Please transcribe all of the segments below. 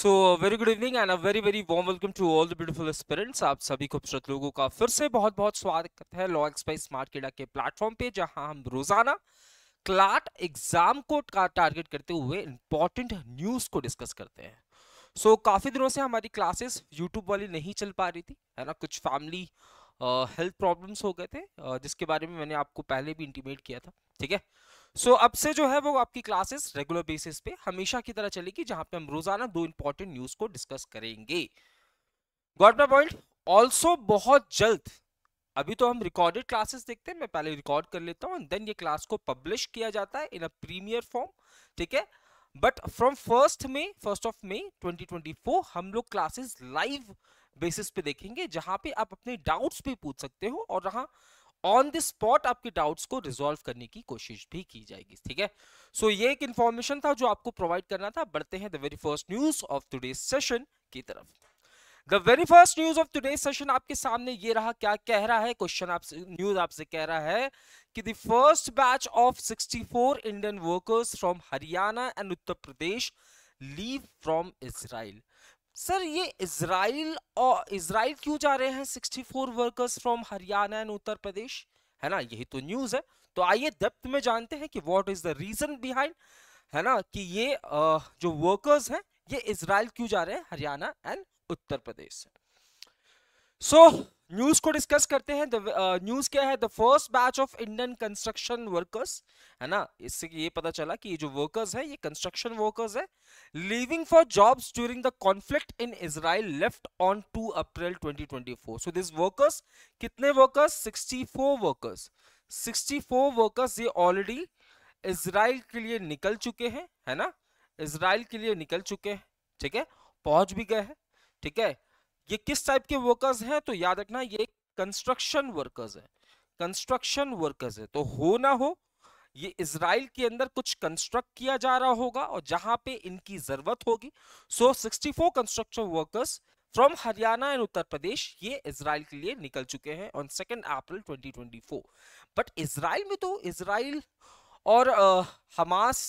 So very good evening and a very very warm welcome to all the beautiful aspirants आप सभी खूबसूरत लोगों का फिर से बहुत बहुत स्वागत है लॉ एक्सपाइज स्मार्ट केडा के प्लेटफॉर्म पे जहां हम रोजाना क्लाट एग्जाम को टारगेट करते हुए इंपॉर्टेंट न्यूज को डिस्कस करते हैं सो so, काफी दिनों से हमारी क्लासेस यूट्यूब वाली नहीं चल पा रही थी है ना कुछ फैमिली हेल्थ प्रॉब्लम्स हो गए थे uh, जिसके बारे में मैंने आपको पहले भी इंटीमेट किया था ठीक है सो अब से जो है वो आपकी क्लासेस रेगुलर बेसिस पे हमेशा की तरह चलेगी जहां पे हम रोजाना दो इंपॉर्टेंट न्यूज को डिस्कस करेंगे गॉड माई पॉइंट ऑल्सो बहुत जल्द अभी तो हम रिकॉर्डेड क्लासेस देखते हैं मैं पहले रिकॉर्ड कर लेता हूँ देन ये क्लास को पब्लिश किया जाता है इन अ प्रीमियर फॉर्म ठीक है but from first May first of May 2024 हम लोग क्लासेस लाइव बेसिस पे देखेंगे जहां पे आप अपने डाउट्स भी पूछ सकते हो और वहां ऑन द स्पॉट आपके डाउट्स को रिजोल्व करने की कोशिश भी की जाएगी ठीक है सो so, ये एक इंफॉर्मेशन था जो आपको प्रोवाइड करना था बढ़ते हैं the very first news of today session की तरफ the very first news of today session आपके सामने ये रहा क्या कह रहा है क्वेश्चन आपसे न्यूज आपसे कह रहा है कि the first batch of 64 Indian workers from Haryana and Uttar Pradesh leave from Israel sir ये इसराइल और इसराइल क्यों जा रहे हैं 64 workers from Haryana and Uttar Pradesh है ना यही तो न्यूज है तो आइए डेप्थ में जानते हैं कि what is the reason behind है ना कि ये जो वर्कर्स हैं ये इसराइल क्यों जा रहे हैं Haryana and Uttar Pradesh so so, news को डिस्कस करते हैं न्यूज uh, क्या है the first batch of Indian construction workers है ना इससे ये पता चला कि जो वर्कर्स है ये कंस्ट्रक्शन वर्कर्स है living for jobs during the conflict in Israel left on 2 April 2024 so this workers कितने वर्कर्स 64 वर्कर्स 64 वर्कर्स ये ऑलरेडी इसराइल के लिए निकल चुके हैं है ना इसराइल के लिए निकल चुके हैं ठीक है पहुंच भी गए हैं ठीक है ये किस टाइप के वर्कर्स हैं तो याद रखना ये कंस्ट्रक्शन वर्कर्स है कंस्ट्रक्शन वर्कर्स है तो हो ना हो ये इसराइल के अंदर कुछ कंस्ट्रक्ट किया जा रहा होगा और जहां पे इनकी जरूरत होगी so sixty four construction workers from Haryana and Uttar Pradesh ये इसराइल के लिए निकल चुके हैं on second April 2024 but Israel में तो इसराइल और आ, हमास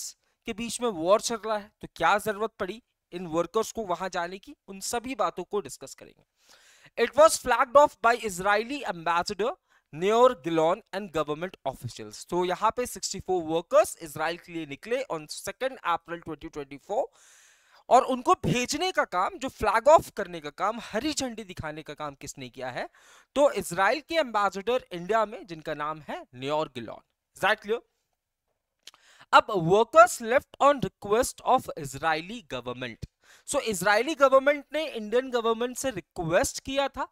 के बीच में वॉर चल रहा है तो क्या जरूरत पड़ी इन वर्कर्स को वहां जाने की उन सभी बातों को डिस्कस करेंगे it was flagged off by Israeli ambassador Naor Gilon and government officials तो यहाँ पे 64 वर्कर्स इसराइल के लिए निकले ऑन सेकेंड अप्रैल 2024 और उनको भेजने का काम जो फ्लैग ऑफ करने का काम हरी झंडी दिखाने का काम किसने किया है तो इसराइल के एम्बेसडर इंडिया में जिनका नाम है न्योर गिलोन क्लियर अब workers left on request of Israeli government so Israeli government ने इंडियन गवर्नमेंट से रिक्वेस्ट किया था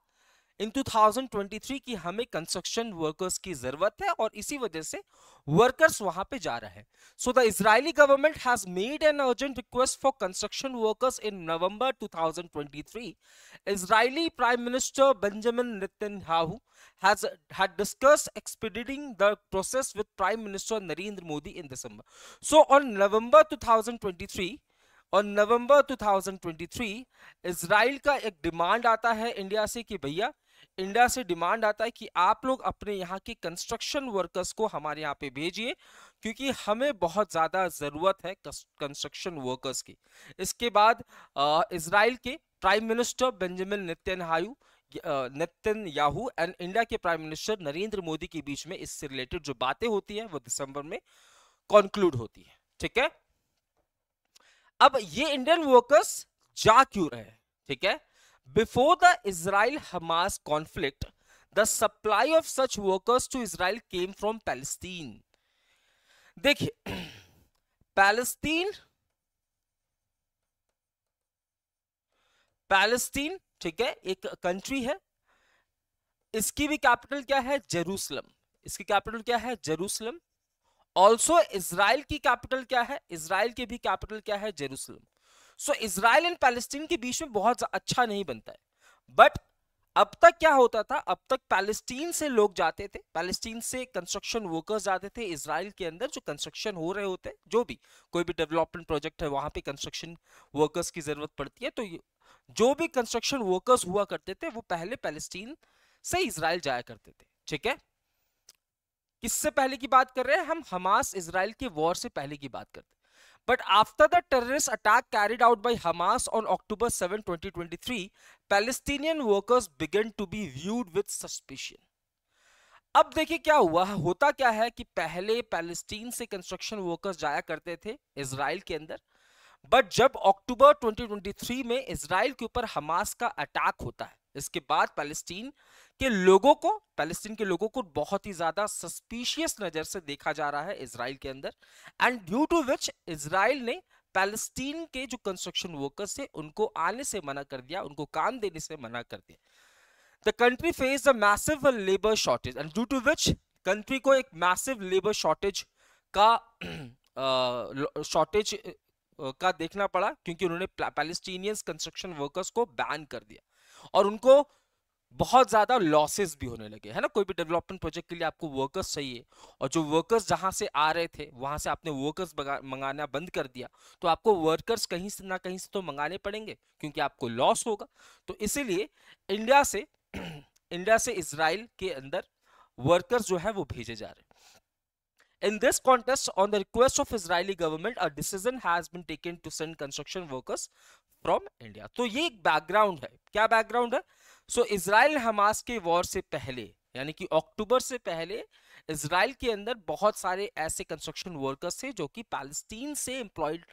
इन 2023 की हमें कंस्ट्रक्शन वर्कर्स की जरूरत है और इसी वजह से वर्कर्स वहां पे जा रहे हैं so the Israeli government has made an urgent request for construction workers in November 2023 Israeli prime minister Benjamin Netanyahu has had discussed expediting the process with prime minister narendra modi in december so on november 2023 और नवंबर 2023 Israel का एक demand आता है India से कि भैया India से demand आता है कि आप लोग अपने यहाँ के कंस्ट्रक्शन वर्कर्स को हमारे यहाँ पे भेजिए क्योंकि हमें बहुत ज़्यादा ज़रूरत है कंस्ट्रक्शन वर्कर्स की इसके बाद इसराइल के prime minister Benjamin Netanyahu Netanyahu and India के प्राइम मिनिस्टर नरेंद्र मोदी के बीच में इससे रिलेटेड जो बातें होती है वो दिसंबर में कॉन्क्लूड होती है ठीक है अब ये इंडियन वर्कर्स जा क्यों रहे ठीक है Before the Israel Hamas conflict the supply of such workers to Israel came from Palestine. देखिए पैलेस्तीन पैलेस्तीन ठीक है एक कंट्री है इसकी भी कैपिटल क्या है जेरूसलम इसकी कैपिटल क्या है जेरूसलम ऑल्सो इसराइल की कैपिटल क्या है इसराइल की भी कैपिटल क्या है Jerusalem so Israel and Palestine के बीच में बहुत अच्छा नहीं बनता है बट अब तक क्या होता था अब तक पैलेस्टीन से लोग जाते थे पैलेस्टीन से कंस्ट्रक्शन वर्कर्स जाते थे इसराइल के अंदर जो कंस्ट्रक्शन हो रहे होते जो भी कोई भी डेवलपमेंट प्रोजेक्ट है वहां पे कंस्ट्रक्शन वर्कर्स की जरूरत पड़ती है तो जो भी कंस्ट्रक्शन वर्कर्स हुआ करते थे वो पहले पैलेस्टीन से इसराइल जाया करते थे ठीक है किससे पहले की बात कर रहे हैं हम हमास इसराइल के वॉर से पहले की बात करते हैं But after the terrorist attack carried out by Hamas on October 7, 2023, Palestinian workers began to be viewed with suspicion. अब देखिए क्या हुआ होता क्या है कि पहले पैलेस्टीन से कंस्ट्रक्शन वर्कर्स जाया करते थे इसराइल के अंदर बट जब अक्टूबर 2023 में इसराइल के ऊपर हमास का अटैक होता है इसके बाद पैलेस्टीन कि लोगों को पैलेस्टीन के लोगों को बहुत ही ज्यादा सस्पिशियस नजर से देखा जा रहा है इसराइल के अंदर and due to which Israel ने पैलेस्टीन के जो कंस्ट्रक्शन वर्कर्स थे उनको आने से मना कर दिया उनको काम देने से मना कर दिया the country face a massive labour shortage and due to which country को एक मैसिव लेबर शॉर्टेज का शॉर्टेज uh, का देखना पड़ा क्योंकि उन्होंने पैलेस्टीनियंस कंस्ट्रक्शन वर्कर्स को बैन कर दिया और उनको बहुत ज़्यादा लॉसेस भी होने लगे है ना कोई भी डेवलपमेंट प्रोजेक्ट के लिए आपको वर्कर्स चाहिए और जो वर्कर्स जहाँ से आ रहे थे वहाँ से आपने वर्कर्स मंगाना बंद कर दिया तो आपको वर्कर्स कहीं से ना कहीं से तो मंगाने पड़ेंगे क्योंकि आपको लॉस होगा तो इसीलिए इंडिया से इंडिया से इसराइल के अंदर वर्कर्स जो है वो भेजे जा रहे In this context on the request of Israeli government, a decision has been taken to send construction workers from India. तो ये एक बैकग्राउंड है क्या बैकग्राउंड है सो इसराइल हमास के वॉर से पहले यानी कि अक्टूबर से पहले इसराइल के अंदर बहुत सारे ऐसे कंस्ट्रक्शन वर्कर्स थे जो कि पैलेस्टीन से एम्प्लॉयड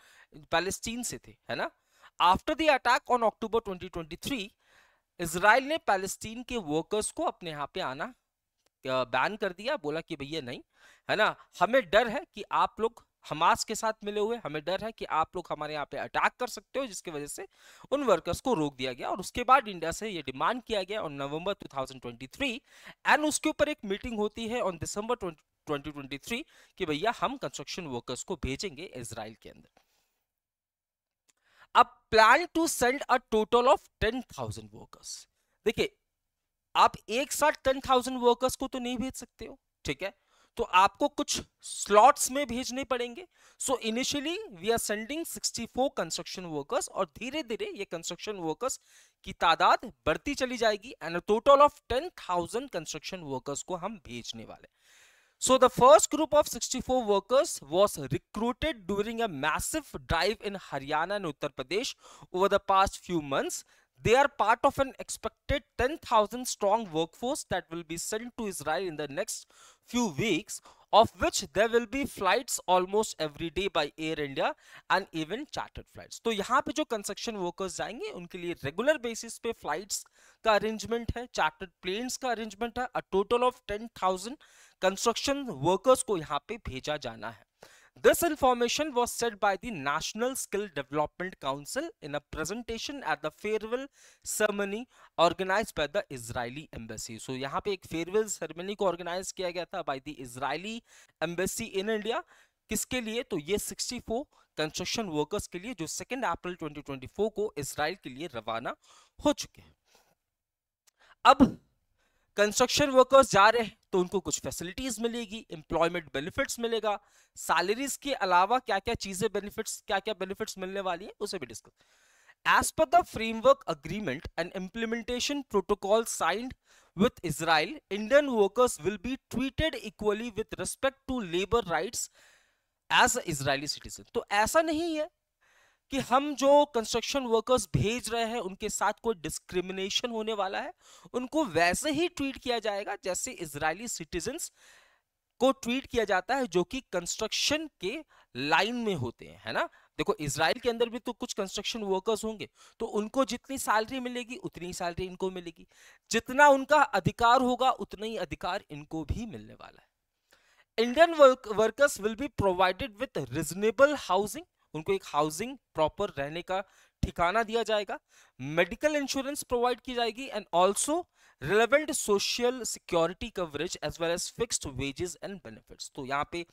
पैलेस्टीन से थे है ना after the attack on October 2023 Israel ने पैलेस्टीन के वर्कर्स को अपने यहाँ पे आना बैन कर दिया बोला कि भैया नहीं है ना हमें डर है कि आप लोग हमास के साथ मिले हुए हमें डर है कि आप लोग हमारे यहाँ पे अटैक कर सकते हो जिसकी वजह से उन वर्कर्स को रोक दिया गया और उसके बाद इंडिया से ये डिमांड किया गया और नवंबर 2023 एंड उसके ऊपर एक मीटिंग होती है ऑन दिसंबर 2023 कि भैया हम कंस्ट्रक्शन वर्कर्स को भेजेंगे इसराइल के अंदर अब plan to send a total of ten workers देखिए आप एक साथ टेन वर्कर्स को तो नहीं भेज सकते हो ठीक है तो आपको कुछ स्लॉट्स में भेजने पड़ेंगे so initially we are sending 64 construction workers और धीरे धीरे ये कंस्ट्रक्शन वर्कर्स की तादाद बढ़ती चली जाएगी and total of 10,000 construction workers को हम भेजने वाले so the first group of 64 workers was recruited during a massive drive in Haryana and Uttar Pradesh over the past few months They are part of an expected 10,000 strong workforce that will be sent to Israel in the next few weeks, of which there will be flights almost every day by Air India and even chartered flights. तो यहाँ पे जो construction workers जाएंगे उनके लिए regular basis pe flights ka arrangement, hai, chartered planes ka arrangement, hai, a total of 10,000 construction workers को यहाँ पे भेजा जाना है This information was said by the National Skill Development Council in a presentation at the farewell ceremony organized by the Israeli embassy. So यहाँ पे एक farewell ceremony को organize किया गया था by the Israeli embassy in India. किसके लिए तो ये 64 construction workers के लिए जो 2nd April 2024 को Israel के लिए रवाना हो चुके हैं अब कंस्ट्रक्शन वर्कर्स जा रहे हैं तो उनको कुछ फैसिलिटीज मिलेगी एम्प्लॉयमेंट बेनिफिट्स मिलेगा सैलरीज के अलावा क्या क्या चीजें बेनिफिट्स क्या क्या बेनिफिट्स मिलने वाली है उसे भी discuss as per the framework agreement and implementation protocol signed Israel Indian workers will be treated equally with respect to labour rights as a Israeli citizen तो ऐसा नहीं है कि हम जो कंस्ट्रक्शन वर्कर्स भेज रहे हैं उनके साथ कोई डिस्क्रिमिनेशन होने वाला है उनको वैसे ही ट्वीट किया जाएगा जैसे इसराइली सिटीजन्स को ट्वीट किया जाता है जो कि कंस्ट्रक्शन के लाइन में होते हैं है ना देखो इसराइल के अंदर भी तो कुछ कंस्ट्रक्शन वर्कर्स होंगे तो उनको जितनी सैलरी मिलेगी उतनी सैलरी इनको मिलेगी जितना उनका अधिकार होगा उतना ही अधिकार इनको भी मिलने वाला है Indian workers will will provided with with housing उनको एक हाउसिंग प्रॉपर रहने का ठिकाना दिया जाएगा मेडिकल इंश्योरेंस प्रोवाइड की जाएगी and also relevant social security coverage as well as fix wages and benefits तो यहाँ पे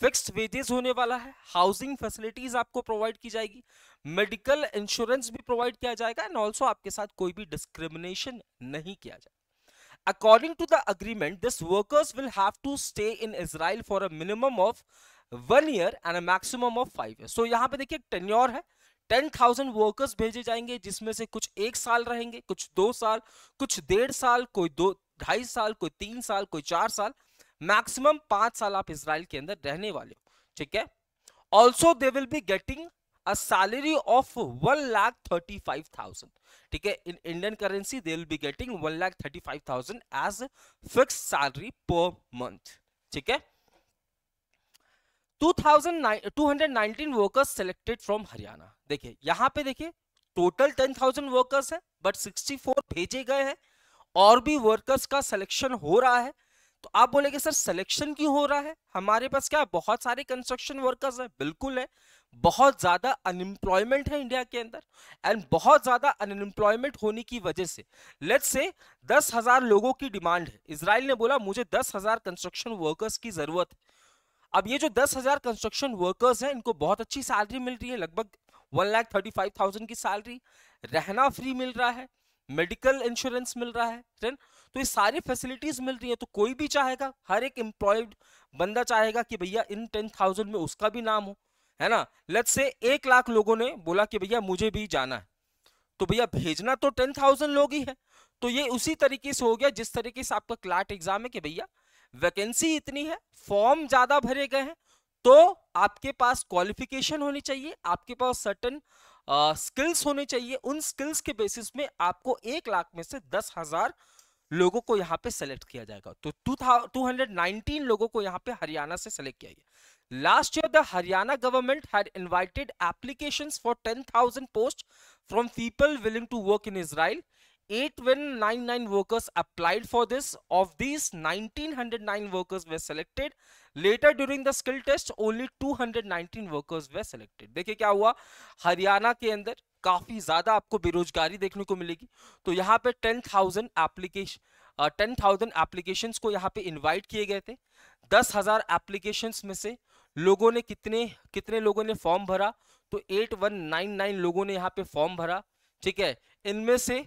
फिक्स वेजेस होने वाला है हाउसिंग फैसिलिटीज आपको प्रोवाइड की जाएगी मेडिकल इंश्योरेंस भी प्रोवाइड किया जाएगा एंड ऑल्सो आपके साथ कोई भी डिस्क्रिमिनेशन नहीं किया जाएगा According to the agreement, this workers will have to stay in Israel for a minimum of one year and a maximum of five year so यहाँ पे देखिए टेन्योर है टेन थाउजेंड वर्कर्स भेजे जाएंगे जिसमें से कुछ एक साल रहेंगे कुछ दो साल कुछ डेढ़ साल कोई दो ढाई साल कोई तीन साल कोई चार साल मैक्सिमम पांच साल आप इसराइल के अंदर रहने वाले हो ठीक है also they will be getting a salary of one lakh thirty five thousand ठीक है in Indian currency they will be getting one lakh thirty five thousand as fix salary per month ठीक है 219 वर्कर्स सिलेक्टेड फ्रॉम हरियाणा देखिए यहां पे देखिए total 10,000 workers है but 64 भेजे गए हैं और भी वर्कर्स का सिलेक्शन हो रहा है तो आप बोलेंगे सर सिलेक्शन क्यों हो रहा है हमारे पास क्या बहुत सारे कंस्ट्रक्शन वर्कर्स हैं बिल्कुल है बहुत ज्यादा अनएम्प्लॉयमेंट है इंडिया के अंदर एंड बहुत ज्यादा अनएम्प्लॉयमेंट होने की वजह से लेट्स से दस हजार लोगों की डिमांड है इसराइल ने बोला मुझे दस हजार कंस्ट्रक्शन वर्कर्स की जरूरत है अब ये जो दस हजार कंस्ट्रक्शन वर्कर्स हैं इनको बहुत अच्छी सैलरी मिल रही है लगभग one lakh thirty five thousand की सैलरी रहना फ्री मिल रहा है मेडिकल इंश्योरेंस मिल रहा है देन तो ये सारी फैसिलिटीज मिल रही है तो कोई भी चाहेगा हर एक एम्प्लॉयड बंदा चाहेगा कि भैया इन टेन थाउजेंड में उसका भी नाम हो है ना लेट से एक लाख लोगों ने बोला कि भैया मुझे भी जाना है तो भैया भेजना तो टेन थाउजेंड लोग ही है तो ये उसी तरीके से हो गया जिस तरीके से आपका क्लाट एग्जाम है कि भैया वैकेंसी इतनी है फॉर्म ज्यादा भरे गए हैं तो आपके पास क्वालिफिकेशन होनी चाहिए आपके पास सर्टन स्किल्स होने चाहिए उन स्किल्स के बेसिस में आपको एक लाख में से दस हजार लोगों को यहाँ पे सेलेक्ट किया जाएगा तो टू टू हंड्रेड नाइनटीन लोगों को यहाँ पे हरियाणा से सेलेक्ट किया गया last year the Haryana government had invited applications for 10000 post from people willing to work in Israel 8199 workers applied for this. Of these, 1909 workers were selected. Later during the skill test, only 219 workers were selected. देखिए क्या हुआ हरियाणा के अंदर काफी ज्यादा आपको बेरोजगारी देखने को मिलेगी तो यहाँ पे 10,000 एप्लीकेशन टेन थाउजेंड एप्लीकेशन को यहाँ पे इनवाइट किए गए थे दस हजार एप्लीकेशन में से लोगों ने कितने कितने लोगों ने फॉर्म भरा तो 8199 लोगों ने यहाँ पे फॉर्म भरा ठीक है इनमें से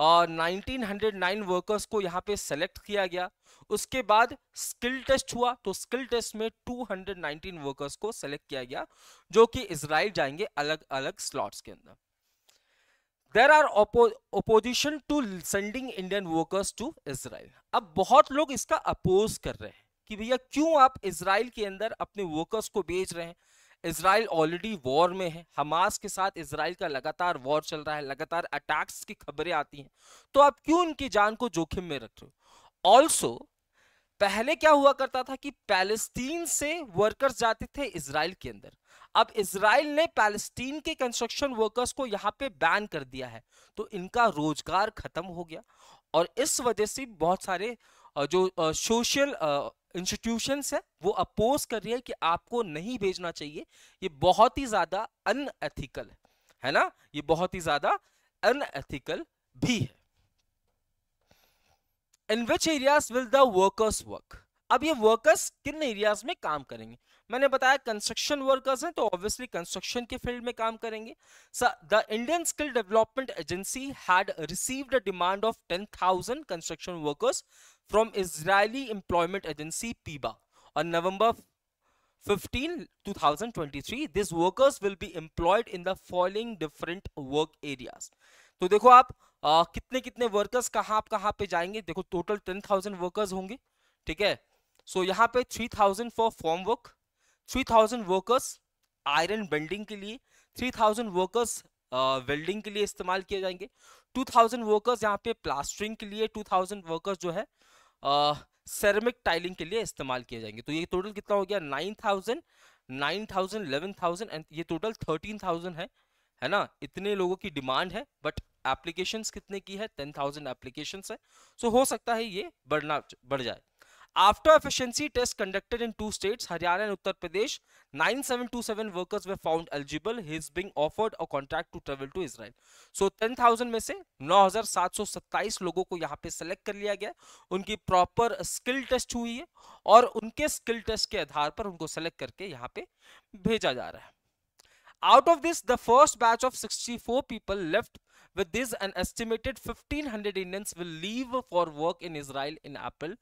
नाइनटीन हंड्रेड नाइन वर्कर्स को यहाँ पे सेलेक्ट किया गया उसके बाद स्किल टेस्ट हुआ तो स्किल टेस्ट में 219 वर्कर्स को सेलेक्ट किया गया जो कि इसराइल जाएंगे अलग अलग स्लॉट्स के अंदर there are opposition to sending Indian workers to Israel अब बहुत लोग इसका अपोज कर रहे हैं कि भैया क्यों आप इसराइल के अंदर अपने वर्कर्स को भेज रहे हैं इसराइल ऑलरेडी वॉर में है हमास के साथ इसराइल का लगातार वॉर चल रहा है लगातार अटैक्स की खबरें आती हैं तो आप क्यों उनकी जान को जोखिम में रख रहे हो ऑल्सो पहले क्या हुआ करता था कि पैलेस्टीन से वर्कर्स जाते थे इसराइल के अंदर अब इसराइल ने पैलेस्टीन के कंस्ट्रक्शन वर्कर्स को यहाँ पे बैन कर दिया है तो इनका रोजगार खत्म हो गया और इस वजह से बहुत सारे जो सोशल इंस्टीट्यूशन है वो अपोज कर रही है कि आपको नहीं भेजना चाहिए ये बहुत ही ज्यादा अनएथिकल है है ना ये बहुत ही ज्यादा अनएथिकल भी है in which areas will the workers work अब ये वर्कर्स किन एरियाज में काम करेंगे मैंने बताया कंस्ट्रक्शन वर्कर्स हैं तो ऑब्वियसली कंस्ट्रक्शन के फील्ड में काम करेंगे the Indian skill development agency had received a demand of 10000 construction workers from Israeli employment agency PIBA और November 15, 2023, this workers will be employed in the following different work areas तो देखो आप आ, कितने कितने वर्कर्स कहाँ कहाँ पे जाएंगे देखो टोटल 10,000 वर्कर्स होंगे ठीक है सो so, यहाँ पे 3,000 for form work 3,000 workers iron welding के लिए 3,000 वर्कर्स वेल्डिंग के लिए इस्तेमाल किए जाएंगे 2,000 वर्कर्स यहाँ पे प्लास्टरिंग के लिए 2,000 वर्कर्स जो है सेरेमिक टाइलिंग के लिए इस्तेमाल किए जाएंगे तो ये टोटल कितना हो गया nine thousand nine thousand eleven thousand and ये टोटल थर्टीन थाउजेंड है है ना इतने लोगों की डिमांड है बट एप्लीकेशंस कितने की है टेन थाउजेंड एप्लीकेशन है सो so, हो सकता है ये बढ़ना बढ़ जाए After efficiency test conducted in two states, Haryana and Uttar Pradesh, 9727 workers were found eligible. He is being offered a contract to travel to Israel. So 10,000 में से 9,727 लोगों को यहाँ पे select कर लिया गया उनकी proper skill test हुई है और उनके skill test के आधार पर उनको select करके यहाँ पे भेजा जा रहा है Out of this, the first batch of 64 people left. With this, an estimated 1500 Indians will leave for work in Israel in April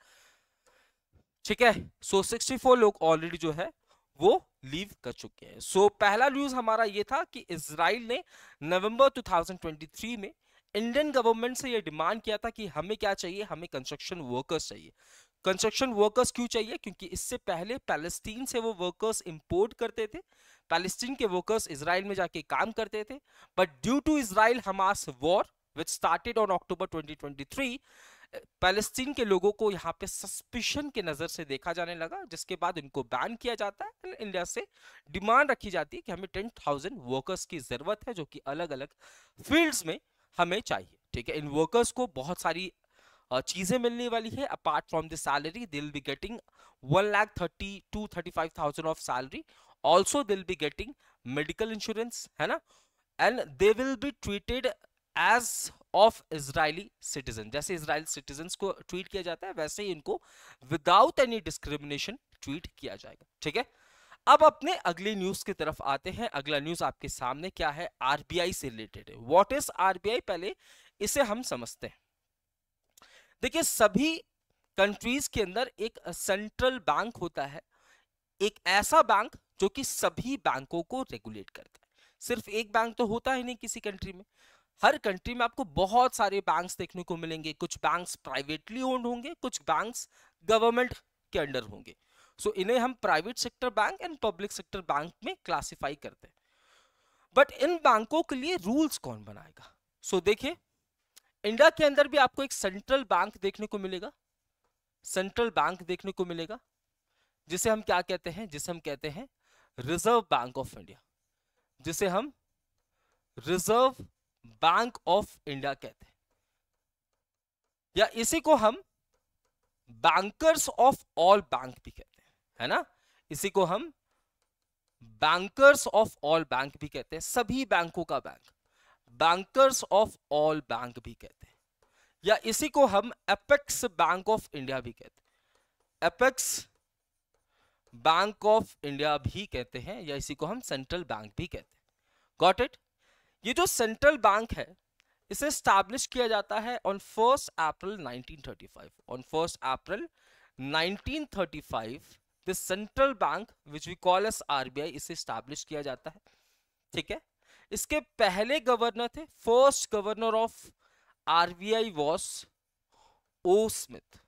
ठीक है सो सिक्सटी फोर लोग ऑलरेडी जो है वो लीव कर चुके हैं सो so, पहला न्यूज हमारा ये था कि इसराइल ने नवंबर 2023 में इंडियन गवर्नमेंट से ये डिमांड किया था कि हमें क्या चाहिए हमें कंस्ट्रक्शन वर्कर्स चाहिए कंस्ट्रक्शन वर्कर्स क्यों चाहिए क्योंकि इससे पहले पैलेस्टीन से वो वर्कर्स इंपोर्ट करते थे पैलेस्टीन के वर्कर्स इसराइल में जाके काम करते थे but due to Israel Hamas war which started on October 2023 Palestine के लोगों को यहाँ पे सस्पिशन के नज़र से देखा जाने लगा जिसके बाद इनको बैन किया जाता है इंडिया से डिमांड रखी जाती है कि हमें टेन थाउजेंड वर्कर्स की ज़रूरत है जो कि अलग अलग फील्ड्स में हमें चाहिए ठीक है इन वर्कर्स को बहुत सारी चीज़ें मिलने वाली है apart from the salary they'll be getting one lakh thirty two thirty five thousand of salary also they'll be getting medical insurance है ना and they will be treated as of Israeli citizen जैसे इसराइल सिटीजन को ट्वीट किया जाता है वैसे ही इनको विदाउट एनी डिस्क्रिमिनेशन ट्वीट किया जाएगा ठीक है अब अपने अगले न्यूज की तरफ आते हैं अगला न्यूज आपके सामने क्या है आरबीआई से रिलेटेड वॉट इज आरबीआई पहले इसे हम समझते हैं देखिए सभी कंट्रीज के अंदर एक सेंट्रल बैंक होता है एक ऐसा बैंक जो कि सभी बैंकों को रेगुलेट करता है सिर्फ एक बैंक तो होता ही नहीं किसी कंट्री में हर कंट्री में आपको बहुत सारे बैंक्स देखने को मिलेंगे कुछ बैंक्स प्राइवेटली ओन्ड होंगे कुछ बैंक्स गवर्नमेंट के अंडर होंगे सो so, इन्हें हम private sector bank and public sector bank में क्लासिफाई करते हैं बट इन बैंकों के लिए रूल्स कौन बनाएगा सो so, देखिए इंडिया के अंदर भी आपको एक सेंट्रल बैंक देखने को मिलेगा सेंट्रल बैंक देखने को मिलेगा जिसे हम क्या कहते हैं जिसे हम कहते हैं रिजर्व बैंक ऑफ इंडिया जिसे हम रिजर्व बैंक ऑफ इंडिया कहते हैं या इसी को हम बैंकर्स ऑफ ऑल बैंक भी कहते हैं है ना इसी को हम बैंकर्स ऑफ ऑल बैंक भी कहते हैं सभी बैंकों का bank bankers of all bank भी कहते हैं या इसी को हम एपेक्स बैंक ऑफ इंडिया भी कहते हैं एपेक्स बैंक ऑफ इंडिया भी कहते हैं या इसी को हम सेंट्रल बैंक भी कहते हैं गॉट इट ये जो सेंट्रल बैंक है इसे स्टैब्लिश किया जाता है on first April 1935 on first April 1935 the central bank which we call as RBI इसे स्टैब्लिश किया जाता है ठीक है इसके पहले गवर्नर थे first governor of RBI was O Smith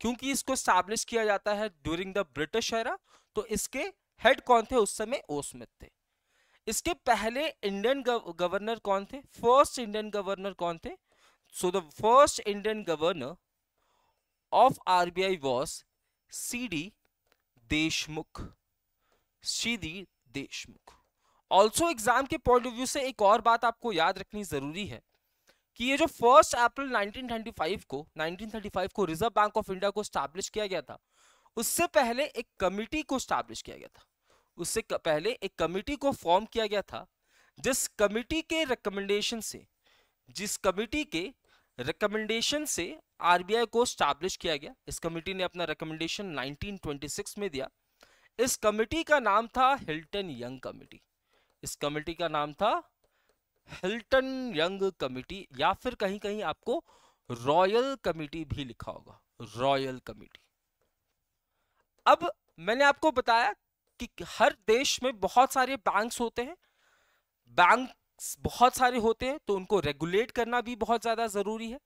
क्योंकि इसको स्टैब्लिश किया जाता है ड्यूरिंग द ब्रिटिश एरा तो इसके हेड कौन थे उस समय ओ स्मिथ थे इसके पहले इंडियन गवर्नर कौन थे फर्स्ट इंडियन गवर्नर कौन थे so the first Indian governor of RBI was C D Deshmukh C D Deshmukh also exam के पॉइंट ऑफ व्यू से एक और बात आपको याद रखनी जरूरी है कि ये जो फर्स्ट अप्रैल 1935 को 1935 को रिजर्व बैंक ऑफ इंडिया को स्टैब्लिश किया गया था उससे पहले एक कमिटी को स्टैब्लिश किया गया था उससे पहले एक कमेटी को फॉर्म किया गया था जिस कमेटी के रिकमेंडेशन से जिस कमेटी के रिकमेंडेशन से आरबीआई को स्टैब्लिश किया गया इस कमेटी ने अपना रिकमेंडेशन 1926 में दिया इस कमेटी का नाम था हिल्टन यंग कमेटी इस कमेटी का नाम था हिल्टन यंग कमेटी या फिर कहीं कहीं आपको रॉयल कमेटी भी लिखा होगा रॉयल कमेटी अब मैंने आपको बताया कि हर देश में बहुत सारे बैंक्स होते हैं बैंक्स बहुत सारे होते हैं तो उनको रेगुलेट करना भी बहुत ज़्यादा ज़रूरी है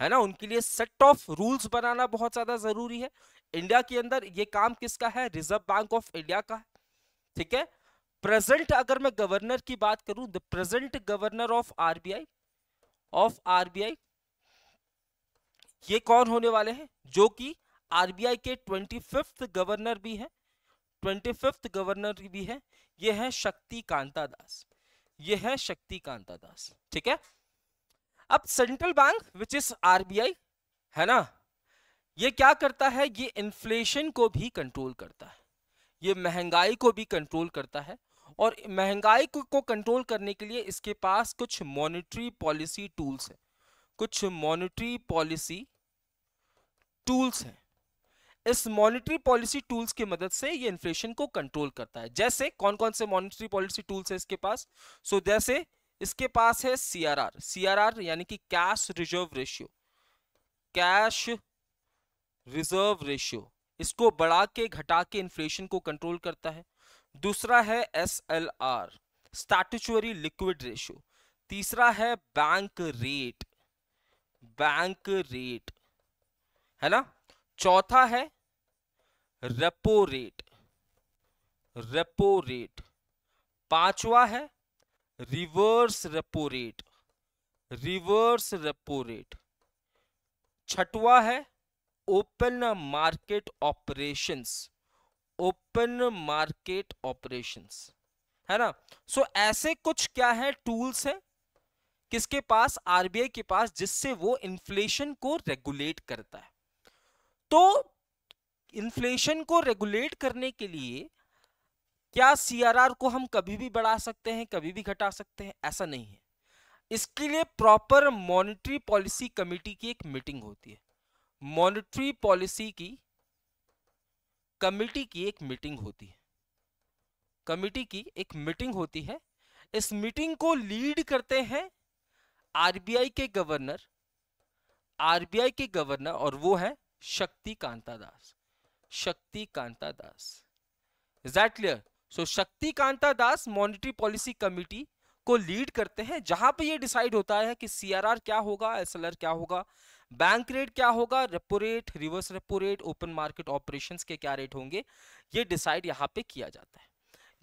है ना उनके लिए सेट ऑफ रूल्स बनाना बहुत ज़्यादा ज़रूरी है इंडिया के अंदर ये काम किसका है रिजर्व बैंक ऑफ इंडिया का है ठीक है प्रेजेंट अगर मैं गवर्नर की बात करूं the present governor of RBI of RBI ये कौन होने वाले हैं जो कि आरबीआई के ट्वेंटी गवर्नर भी हैं ट्वेंटी फिफ्थ गवर्नर भी है ये है शक्ति कांता दास ये है शक्ति कांता दास ठीक है अब central bank which is RBI है ना ये क्या करता है ये इन्फ्लेशन को भी कंट्रोल करता है ये महंगाई को भी कंट्रोल करता है और महंगाई को, को कंट्रोल करने के लिए इसके पास कुछ मॉनेटरी पॉलिसी टूल्स हैं कुछ मॉनेटरी पॉलिसी टूल्स हैं इस मॉनिटरी पॉलिसी टूल्स की मदद से ये इन्फ्लेशन को कंट्रोल करता है जैसे कौन कौन से मॉनिटरी पॉलिसी टूल्स है इसके पास सो so, जैसे इसके पास है सीआरआर सीआरआर यानी कि cash reserve ratio cash reserve ratio इसको बढ़ा के घटा के इन्फ्लेशन को कंट्रोल करता है दूसरा है S L R statutory liquid ratio तीसरा है बैंक रेट बैंक रेट है ना चौथा है रेपो रेट रेपो रेट पांचवा है reverse repo rate reverse repo rate छठवा है open market operations open market operations है ना सो so, ऐसे कुछ क्या है टूल्स हैं किसके पास आरबीआई के पास जिससे वो इन्फ्लेशन को रेगुलेट करता है तो इन्फ्लेशन को रेगुलेट करने के लिए क्या सीआरआर को हम कभी भी बढ़ा सकते हैं कभी भी घटा सकते हैं ऐसा नहीं है इसके लिए प्रॉपर मॉनेटरी पॉलिसी कमेटी की एक मीटिंग होती है मॉनेटरी पॉलिसी की कमेटी की एक मीटिंग होती है कमेटी की एक मीटिंग होती है इस मीटिंग को लीड करते हैं आरबीआई के गवर्नर आरबीआई के गवर्नर और वो है शक्ति Shaktikanta Das Shaktikanta Das is that clear so Shaktikanta Das monetary policy committee को लीड करते हैं जहां पे ये डिसाइड होता है कि सीआरआर क्या होगा एसएलआर क्या होगा बैंक रेट क्या होगा repo rate reverse repo rate open market operations के क्या रेट होंगे ये डिसाइड यहाँ पे किया जाता है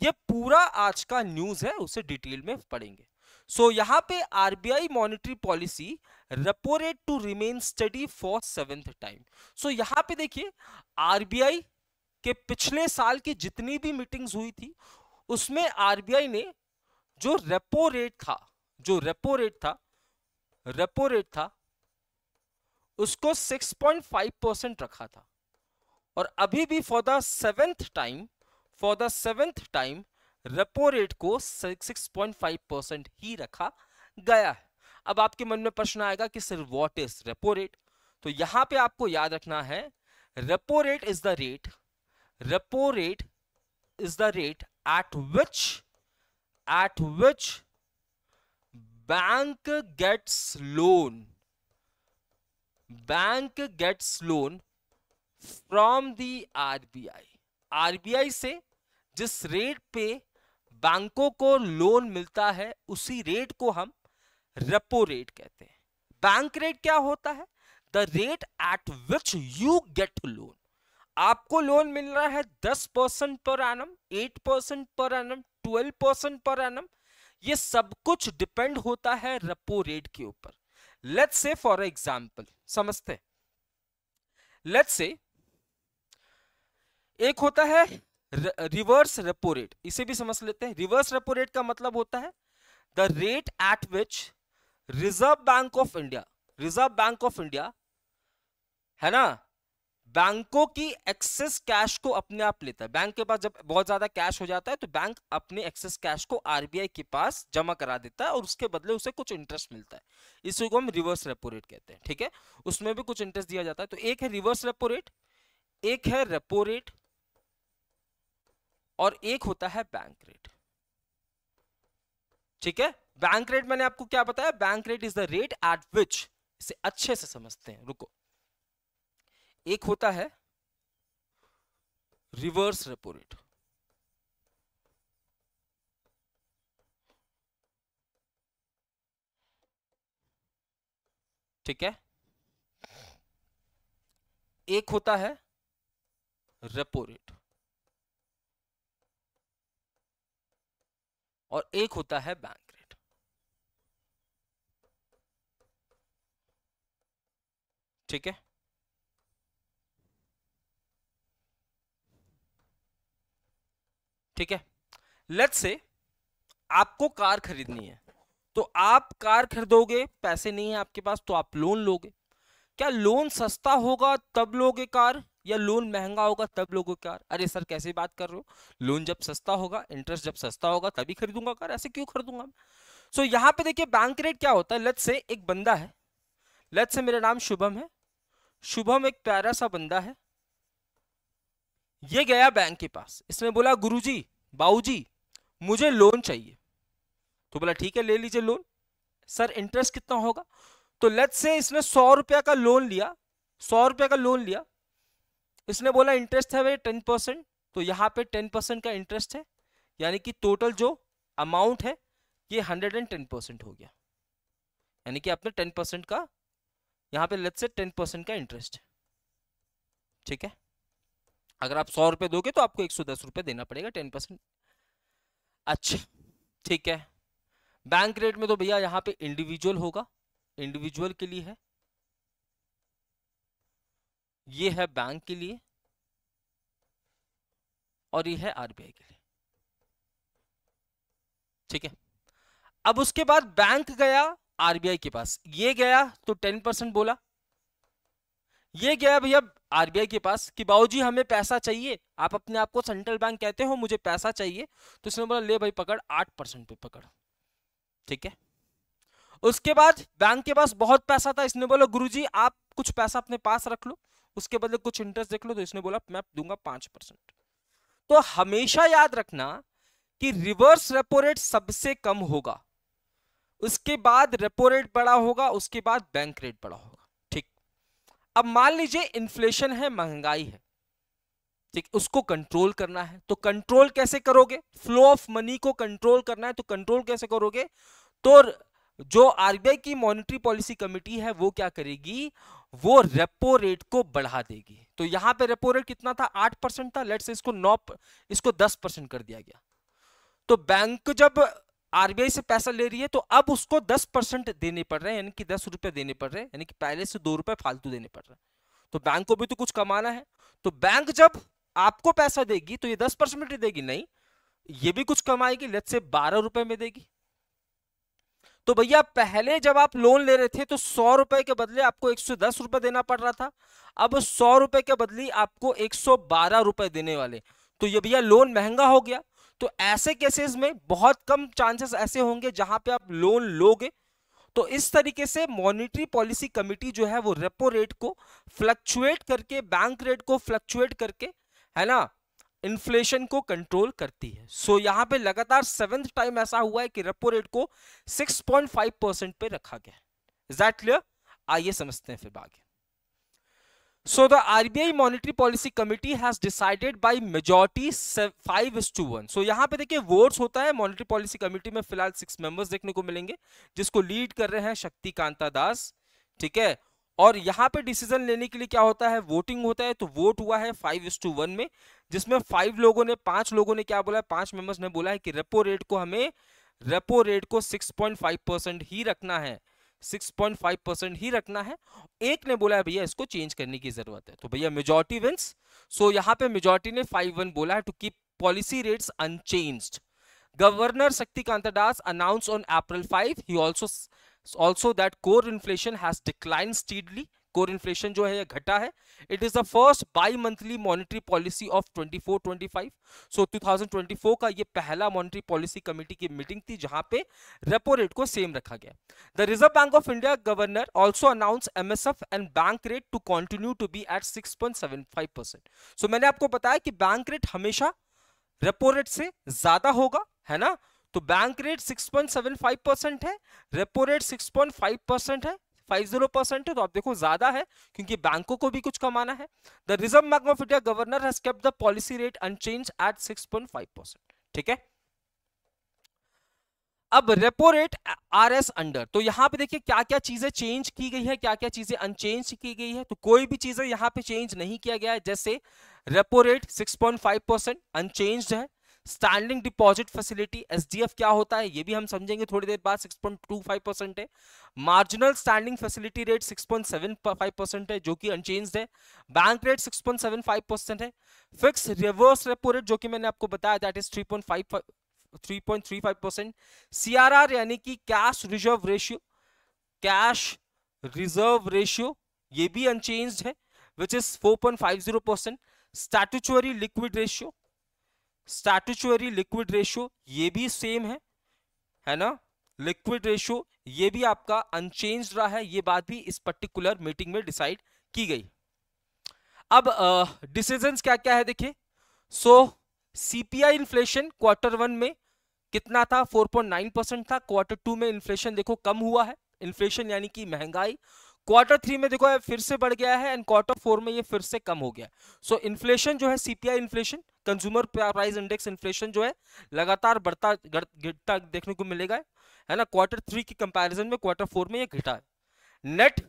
ये पूरा आज का न्यूज है उसे डिटेल में पढ़ेंगे सो so, यहाँ पे I monetary policy repo rate to remain steady for seventh time so यहाँ पे देखिए आरबीआई के पिछले साल की जितनी भी मीटिंग्स हुई थी उसमें आरबीआई ने जो रेपो रेट था जो रेपो रेट था रेपो रेट था उसको 6.5 परसेंट रखा था और अभी भी for the seventh time for the seventh time repo rate को 6.5 परसेंट ही रखा गया है अब आपके मन में प्रश्न आएगा कि sir what is repo rate तो यहां पे आपको याद रखना है repo rate is the rate repo rate is the rate at which at which bank gets loan bank gets loan from the RBI RBI से जिस रेट पे बैंकों को लोन मिलता है उसी रेट को हम रेपो रेट कहते हैं बैंक रेट क्या होता है the rate at which you get loan आपको लोन मिल रहा है दस percent per annum eight percent per annum twelve percent per annum ये सब कुछ डिपेंड होता है रेपो रेट के ऊपर लेट्स से फॉर एग्जाम्पल समझते लेट्स से एक होता है रिवर्स रेपो रेट इसे भी समझ लेते हैं रिवर्स रेपो रेट का मतलब होता है the rate at which reserve bank of India reserve bank of India है ना बैंकों की एक्सेस कैश को अपने आप लेता है बैंक के पास जब बहुत ज्यादा कैश हो जाता है तो बैंक अपने एक्सेस कैश को आरबीआई के पास जमा करा देता है और उसके बदले उसे कुछ इंटरेस्ट मिलता है इसी को हम रिवर्स रेपो रेट कहते हैं ठीक है उसमें भी कुछ इंटरेस्ट दिया जाता है तो एक है रिवर्स रेपो रेट एक है रेपो रेट और एक होता है बैंक रेट ठीक है बैंक रेट मैंने आपको क्या बताया bank rate is the rate at which इसे अच्छे से समझते हैं रुको एक होता है रिवर्स रेपो रेट ठीक है एक होता है रेपो रेट और एक होता है बैंक रेट ठीक है ठीक है लेट्स से आपको कार खरीदनी है तो आप कार खरीदोगे पैसे नहीं है आपके पास तो आप लोन लोगे क्या लोन सस्ता होगा तब लोगे कार या लोन महंगा होगा तब लोगों यार अरे सर कैसे बात कर रहे हो लोन जब सस्ता होगा इंटरेस्ट जब सस्ता होगा तभी खरीदूंगा कार ऐसे क्यों खरीदूंगा सो so, यहाँ पे देखिए बैंक रेट क्या होता है लत से एक बंदा है लत से मेरा नाम शुभम है शुभम एक प्यारा सा बंदा है ये गया बैंक के पास इसने बोला गुरुजी जी मुझे लोन चाहिए तो बोला ठीक है ले लीजिए लोन सर इंटरेस्ट कितना होगा तो लत से इसने सौ रुपया का लोन लिया सौ रुपया का लोन लिया इसने बोला इंटरेस्ट है भाई टेन परसेंट तो यहाँ पे टेन परसेंट का इंटरेस्ट है यानी कि टोटल जो अमाउंट है ये हंड्रेड एंड टेन परसेंट हो गया यानी कि आपने टेन परसेंट का यहाँ पे लेट से टेन परसेंट का इंटरेस्ट है ठीक है अगर आप सौ रुपये दोगे तो आपको एक सौ दस रुपये देना पड़ेगा टेन परसेंट अच्छा ठीक है बैंक रेट में तो भैया यहाँ पे इंडिविजुअल होगा इंडिविजुअल के लिए है ये है बैंक के लिए और ये है आरबीआई के लिए ठीक है अब उसके बाद बैंक गया आरबीआई के पास ये गया तो टेन परसेंट बोला ये गया भैया आरबीआई के पास कि बाबूजी हमें पैसा चाहिए आप अपने आप को सेंट्रल बैंक कहते हो मुझे पैसा चाहिए तो उसने बोला ले भाई पकड़ आठ परसेंट पे पकड़ ठीक है उसके बाद बैंक के पास बहुत पैसा था इसने बोला गुरुजी आप कुछ पैसा अपने पास रख लो उसके बदले कुछ इंटरेस्ट देख लो तो इसने बोला मैं दूंगा पांच परसेंट तो हमेशा याद रखना कि रिवर्स रेपो रेट सबसे कम होगा उसके बाद रेपो रेट बड़ा होगा उसके बाद बैंक रेट बड़ा होगा ठीक अब मान लीजिए इन्फ्लेशन है महंगाई है ठीक उसको कंट्रोल करना है तो कंट्रोल कैसे करोगे फ्लो ऑफ मनी को कंट्रोल करना है तो कंट्रोल कैसे करोगे तो जो आरबीआई की मॉनेटरी पॉलिसी कमेटी है वो क्या करेगी वो रेपो रेट को बढ़ा देगी तो यहां पे रेपो रेट कितना था आठ परसेंट था लेट्स इसको नौ इसको दस परसेंट कर दिया गया तो बैंक जब आरबीआई से पैसा ले रही है तो अब उसको दस परसेंट देने पड़ रहे हैं यानी कि दस रुपए देने पड़ रहे हैं यानी कि पहले से दो रुपए फालतू देने पड़ रहे हैं तो बैंक को भी तो कुछ कमाना है तो बैंक जब आपको पैसा देगी तो ये दस परसेंट देगी नहीं ये भी कुछ कमाएगी लेट से बारह रुपए में देगी तो भैया पहले जब आप लोन ले रहे थे तो सौ रुपए के बदले आपको एक सौ दस रुपए देना पड़ रहा था अब सौ रुपए के बदले आपको एक सौ बारह रुपए देने वाले तो ये भैया लोन महंगा हो गया तो ऐसे केसेस में बहुत कम चांसेस ऐसे होंगे जहां पे आप लोन लोगे तो इस तरीके से मॉनिटरी पॉलिसी कमिटी जो है वो रेपो रेट को फ्लक्चुएट करके बैंक रेट को फ्लक्चुएट करके है ना इन्फ्लेशन को कंट्रोल करती है सो so, यहाँ पे लगातार सेवेंथ टाइम ऐसा हुआ है कि रेपो रेट को 6.5 परसेंट पे रखा गया है दैट क्लियर आइए समझते हैं फिर आगे so the RBI Monetary policy committee has decided by majority five is to one so यहाँ पे देखिए वोट्स होता है मॉनिटरी पॉलिसी कमिटी में फिलहाल सिक्स मेंबर्स देखने को मिलेंगे जिसको लीड कर रहे हैं शक्ति कांता दास ठीक है और यहाँ पे डिसीजन लेने के लिए क्या होता है वोटिंग होता है तो वोट हुआ है फाइव इस टू वन में जिसमें फाइव लोगों ने पांच लोगों ने क्या बोला है पांच मेंबर्स ने बोला है कि रेपो रेट को हमें रेपो रेट को 6.5 परसेंट ही रखना है 6.5 परसेंट ही रखना है एक ने बोला है भैया इसको चेंज करने की जरूरत है तो भैया मेजोरिटी विंस सो यहाँ पे मेजोरिटी ने फाइव वन बोला है टू की policy rate unchanged governor Shaktikanta Das announce on April five he also also that core inflation has declined steadily core inflation जो है घटा है it is the first bimonthly monetary policy of 24-25 so so, 2024 का ये पहला monetary policy committee की meeting थी जहां पे रेपो रेट को सेम रखा गया the reserve bank of India governor also announce MSF and bank rate to continue to be at 6.75 percent so मैंने आपको बताया कि बैंक रेट हमेशा रेपो रेट से ज्यादा होगा है ना तो बैंक रेट 6.75 परसेंट है रेपो रेट 6.5 परसेंट है 50 परसेंट है तो आप देखो ज्यादा है क्योंकि बैंकों को भी कुछ कमाना है the reserve bank of India governor has kept the policy rate unchanged at 6.5 percent ठीक है अब repo rate are as under तो यहां पे देखिए क्या क्या चीजें चेंज की गई है क्या क्या चीजें अनचेंज की गई है तो कोई भी चीजें यहां पे चेंज नहीं किया गया है जैसे रेपो रेट 6.5 परसेंट अनचेंज है स्टैंडिंग डिपॉजिट फैसिलिटी एसडीएफ क्या होता है ये भी हम समझेंगे थोड़ी देर बाद 6.25 परसेंट है marginal standing facility rate 6.75 percent है जो कि अनचेंज है बैंक रेट 6.75 परसेंट है फिक्स रिवर्स रेपो रेट जो कि मैंने आपको बताया दैट इज 3.5 3.35 परसेंट सीआरआर यानी कि cash reserve ratio cash reserve ratio ये भी अनचेंज है which is 4.50 percent statutory liquid ratio statutory liquid ratio ये भी सेम है है ना लिक्विड रेशियो ये भी आपका अनचेंज रहा है ये बात भी इस पर्टिकुलर मीटिंग में डिसाइड की गई अब डिसीजन क्या क्या है देखिए so CPI inflation quarter one में कितना था 4.9 परसेंट था क्वार्टर टू में इन्फ्लेशन देखो कम हुआ है इन्फ्लेशन यानी कि महंगाई क्वार्टर थ्री में देखो फिर से बढ़ गया है एंड क्वार्टर फोर में ये फिर से कम हो गया सो so, इन्फ्लेशन जो है CPI inflation consumer price index inflation जो है लगातार बढ़ता घटता देखने को मिलेगा है ना क्वार्टर थ्री के कंपैरिजन में क्वार्टर फोर में ये घटा है नेट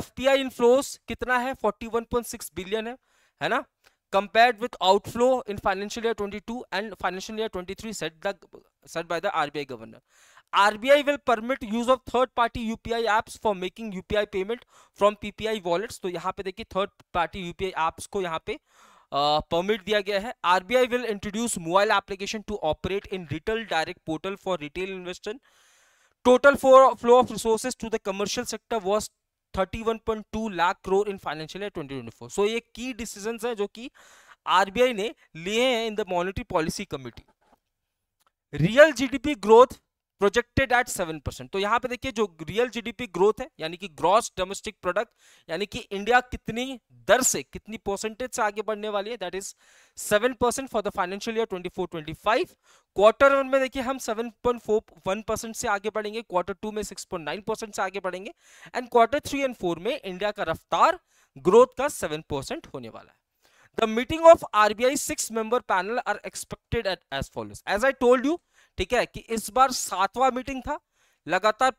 एफपीआई इनफ्लोस कितना है 41.6 बिलियन है है ना compared with outflow in financial year 22 and financial year 23 said the said by the RBI governor RBI will permit use of third party UPI apps for making UPI payment from PPI wallets तो यहाँ पे देखिए third party UPI apps को यहाँ पे permit uh, दिया गया है RBI will introduce mobile application to operate in retail direct portal for retail investor total flow of resources to the commercial sector was 31.2 lakh crore in financial year 2024 so ये key decision है जो कि RBI ने लिए हैं in the monetary policy committee real GDP growth projected at seven percent तो यहाँ पे देखिए जो रियल जीडीपी ग्रोथ है यानी कि ग्रॉस डोमेस्टिक प्रोडक्ट यानी कि इंडिया कितनी दर से कितनी परसेंटेज से आगे बढ़ने वाली है that is seven percent for the financial year twenty four twenty five quarter one में देखिए हम seven point four one percent से आगे बढ़ेंगे क्वार्टर टू में सिक्स पॉइंट नाइन परसेंट से आगे बढ़ेंगे and quarter three and four में इंडिया का रफ्तार ग्रोथ का सेवन परसेंट होने वाला है The meeting of RBI six member panel are expected at, as follows. As I told you, ठीक है कि इस बार सातवा मीटिंग था लगातार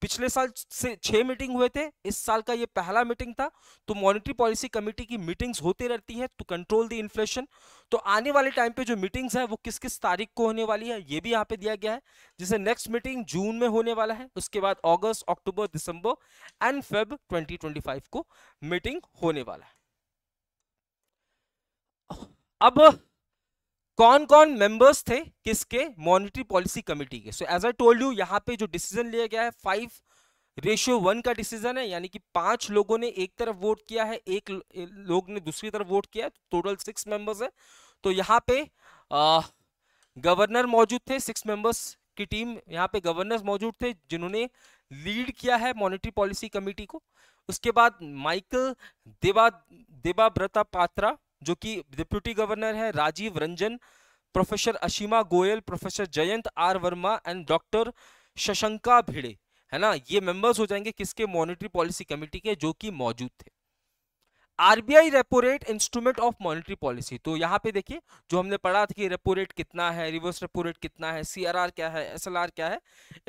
पिछले साल से छह मीटिंग हुए थे इस साल का ये पहला मीटिंग था तो मॉनिटरी पॉलिसी कमेटी की मीटिंग्स होती रहती है टू कंट्रोल द इन्फ्लेशन तो आने वाले टाइम पे जो मीटिंग्स है वो किस किस तारीख को होने वाली है ये भी यहाँ पे दिया गया है जिसे नेक्स्ट मीटिंग जून में होने वाला है उसके बाद August October December and Feb twenty को मीटिंग होने वाला है अब कौन कौन मेंबर्स थे किसके मॉनिटरी पॉलिसी कमेटी के so as I told you यहाँ पे जो डिसीजन लिया गया है फाइव रेशियो वन का डिसीजन है यानी कि पांच लोगों ने एक तरफ वोट किया है एक लोग ने दूसरी तरफ वोट किया है टोटल सिक्स मेंबर्स है तो यहाँ पे गवर्नर मौजूद थे सिक्स मेंबर्स की टीम यहाँ पे गवर्नर मौजूद थे जिन्होंने लीड किया है मॉनिटरी पॉलिसी कमेटी को उसके बाद माइकल देवा देवाव्रता पात्रा जो कि डिप्यूटी गवर्नर है Rajiv Ranjan professor Ashima Goyal professor Jayant R Varma and doctor Shashanka Bhide है ना ये मेंबर्स हो जाएंगे किसके मॉनिटरी पॉलिसी कमेटी के जो कि मौजूद थे RBI repo rate instrument of monetary policy तो यहाँ पे देखिए जो हमने पढ़ा था कि रेपो रेट कितना है रिवर्स रेपो रेट कितना है सीआरआर क्या है एसएलआर क्या है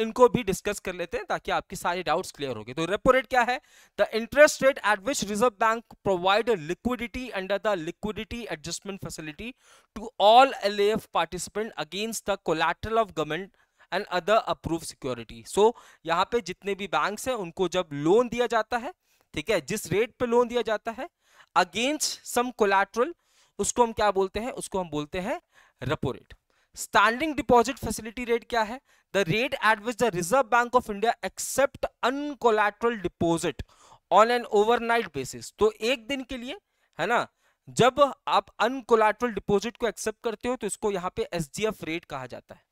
इनको भी डिस्कस कर लेते हैं ताकि आपके सारे डाउट्स क्लियर हो गए तो रेपो रेट क्या है the interest rate at which reserve bank provide liquidity under the liquidity adjustment facility to all L participant against the collateral of government and other approve security so यहाँ पे जितने भी banks हैं उनको जब loan दिया जाता है ठीक है जिस रेट पे लोन दिया जाता है अगेंस्ट सम कोलेट्रल उसको हम क्या बोलते हैं उसको हम बोलते हैं repo rate standing deposit facility rate क्या है the rate at which the reserve bank of India accept uncollateral deposit on an overnight basis तो एक दिन के लिए है ना जब आप अनकोलेट्रल डिपॉजिट को एक्सेप्ट करते हो तो इसको यहाँ पे एस रेट कहा जाता है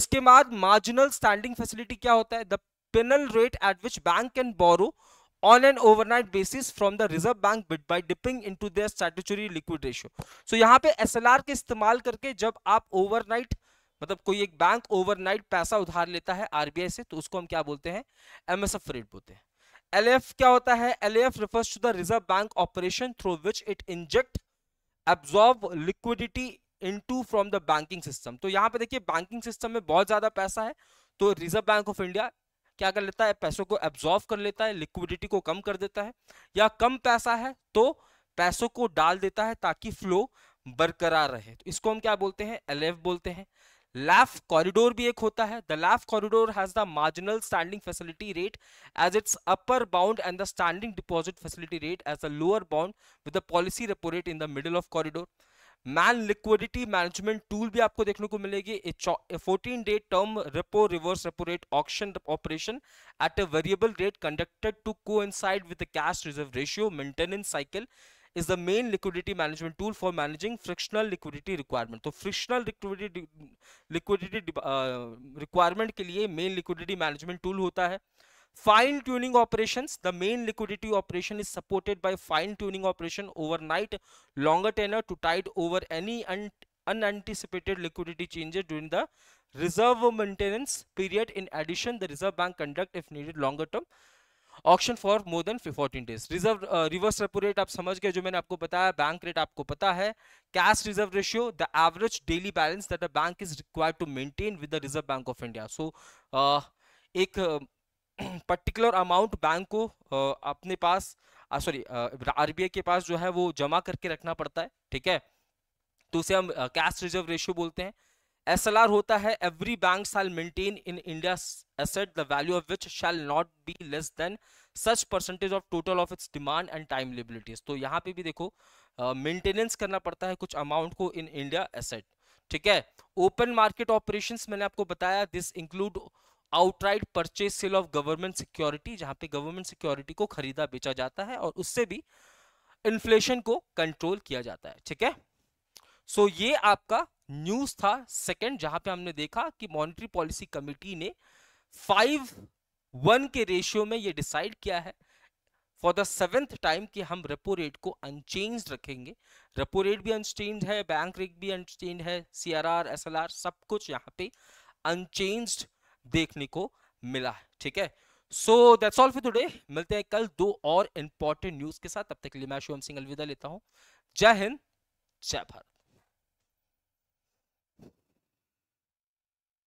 उसके बाद मार्जिनल स्टैंडिंग फैसिलिटी क्या होता है the penal rate at which bank can borrow on an overnight basis from the reserve bank bit by dipping into their statutory liquid ratio. So यहाँ पे SLR के इस्तेमाल करके जब आप overnight मतलब कोई एक बैंक ओवरनाइट पैसा उधार लेता है आरबीआई से तो उसको हम क्या बोलते हैं एमएसएफ रेट बोलते हैं एलएफ क्या होता है LF refers to the reserve bank operation through which it inject absorb liquidity into from the banking system तो यहाँ पे देखिए बैंकिंग सिस्टम में बहुत ज्यादा पैसा है तो रिजर्व बैंक ऑफ इंडिया क्या कर लेता है पैसों को एब्जॉर्व कर लेता है लिक्विडिटी को कम कर देता है या कम पैसा है तो पैसों को डाल देता है ताकि फ्लो बरकरार रहे तो इसको हम क्या बोलते हैं एल बोलते हैं लैफ कॉरिडोर भी एक होता है the LAF corridor has the marginal standing facility rate as its upper bound and the standing deposit facility rate as the lower bound with the policy repo rate in the middle of corridor main liquidity management tool भी आपको देखने को मिलेगी fourteen day term repo reverse repo rate auction operation at a variable rate conducted to coincide with reserve ratio maintenance cycle is the main liquidity management tool for managing frictional liquidity requirement तो frictional liquidity liquidity requirement के लिए main liquidity management tool होता है fine tuning operations the main liquidity operation is supported by fine tuning operation overnight longer tenor to tide over any un unanticipated liquidity changes during the reserve maintenance period in addition the reserve bank conduct if needed longer term option for more than 14 days reserve reverse repo rate आप समझ गए जो मैंने आपको बताया bank rate आपको पता है cash reserve ratio the average daily balance that a bank is required to maintain with the reserve bank of India so एक uh, पर्टिकुलर अमाउंट बैंक को अपने पास सॉरी आरबीआई के पास जो है वो जमा करके रखना पड़ता है ठीक है तो उसे हम कैश रिजर्व रेशियो बोलते हैं SLR होता है every bank shall maintain in India asset the value of which shall not be less than such percentage of total of its demand and time liabilities तो यहाँ पे भी देखो मेंटेनेंस uh, करना पड़ता है कुछ अमाउंट को इन इंडिया एसेट ठीक है ओपन मार्केट ऑपरेशंस मैंने आपको बताया this include outright purchase sale of government security जहां पे गवर्नमेंट सिक्योरिटी को खरीदा बेचा जाता है और उससे भी इन्फ्लेशन को कंट्रोल किया जाता है ठीक है सो so, ये आपका न्यूज था सेकंड जहां पे हमने देखा कि मॉनेटरी पॉलिसी कमिटी ने फाइव वन के रेशियो में ये डिसाइड किया है फॉर द सेवेंथ टाइम कि हम रेपो रेट को अनचेंज रखेंगे रेपो रेट भी अनचेंज है बैंक रेट भी अनचेंज है सीआरआर एसएलआर सब कुछ यहाँ पे अनचेंज्ड देखने को मिला है ठीक है so that's all for today मिलते हैं कल दो और इंपॉर्टेंट न्यूज के साथ तब तक के लिए मैं शुभम सिंह अलविदा लेता हूं जय हिंद जय भारत